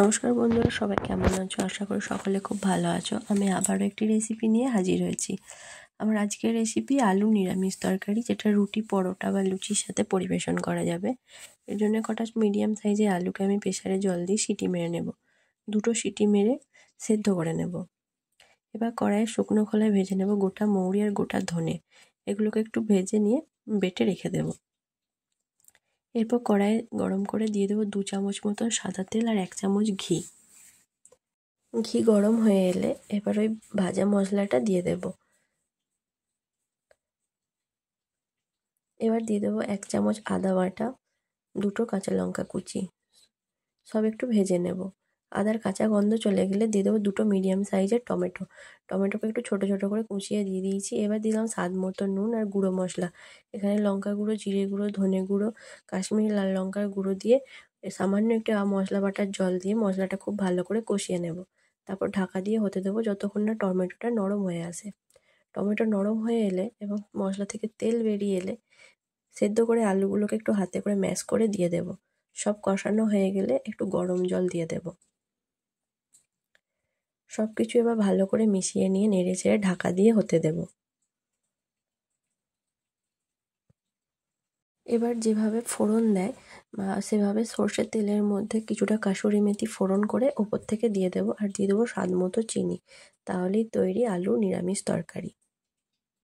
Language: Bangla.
নমস্কার বন্ধুরা সবাই কেমন আছো আশা করি সকলে খুব ভালো আছো আমি আবারও একটি রেসিপি নিয়ে হাজির হয়েছি আমার আজকের রেসিপি আলু নিরামিষ তরকারি যেটা রুটি পরোটা বা লুচির সাথে পরিবেশন করা যাবে এর জন্য কটা মিডিয়াম সাইজের আলুকে আমি প্রেশারে জল দিয়ে সিটি মেরে নেব দুটো সিটি মেরে সেদ্ধ করে নেব এবার কড়াইয়ে শুকনো খোলায় ভেজে নেব গোটা মৌরি আর গোটা ধনে এগুলোকে একটু ভেজে নিয়ে বেটে রেখে দেবো এরপর কড়াই গরম করে দিয়ে দেবো দু চামচ মতো সাদা তেল আর এক চামচ ঘি ঘি গরম হয়ে এলে এবার ওই ভাজা মশলাটা দিয়ে দেব এবার দিয়ে দেবো এক চামচ আদা বাটা দুটো কাঁচা লঙ্কা কুচি সব একটু ভেজে নেব আদার কাঁচা গন্ধ চলে গেলে দিয়ে দেবো দুটো মিডিয়াম সাইজের টমেটো টমেটোকে একটু ছোটো ছোটো করে কুচিয়ে দিয়ে দিয়েছি এবার দিলাম স্বাদ মতো নুন আর গুঁড়ো মশলা এখানে লঙ্কা গুঁড়ো জিরে গুঁড়ো ধনে গুঁড়ো কাশ্মীরি লাল লঙ্কার গুঁড়ো দিয়ে সামান্য একটু মশলা বাটার জল দিয়ে মশলাটা খুব ভালো করে কষিয়ে নেব তারপর ঢাকা দিয়ে হতে দেবো যতক্ষণ না টমেটোটা নরম হয়ে আসে টমেটো নরম হয়ে এলে এবং মশলা থেকে তেল বেরিয়ে এলে সেদ্ধ করে আলুগুলোকে একটু হাতে করে ম্যাশ করে দিয়ে দেব সব কষানো হয়ে গেলে একটু গরম জল দিয়ে দেবো সব কিছু এবার ভালো করে মিশিয়ে নিয়ে নেড়ে চেড়ে ঢাকা দিয়ে হতে দেব এবার যেভাবে ফোড়ন দেয় সেভাবে সর্ষের তেলের মধ্যে কিছুটা কাসুরি মেথি ফোড়ন করে ওপর থেকে দিয়ে দেবো আর দিয়ে দেবো স্বাদ মতো চিনি তাহলেই তৈরি আলু নিরামিষ তরকারি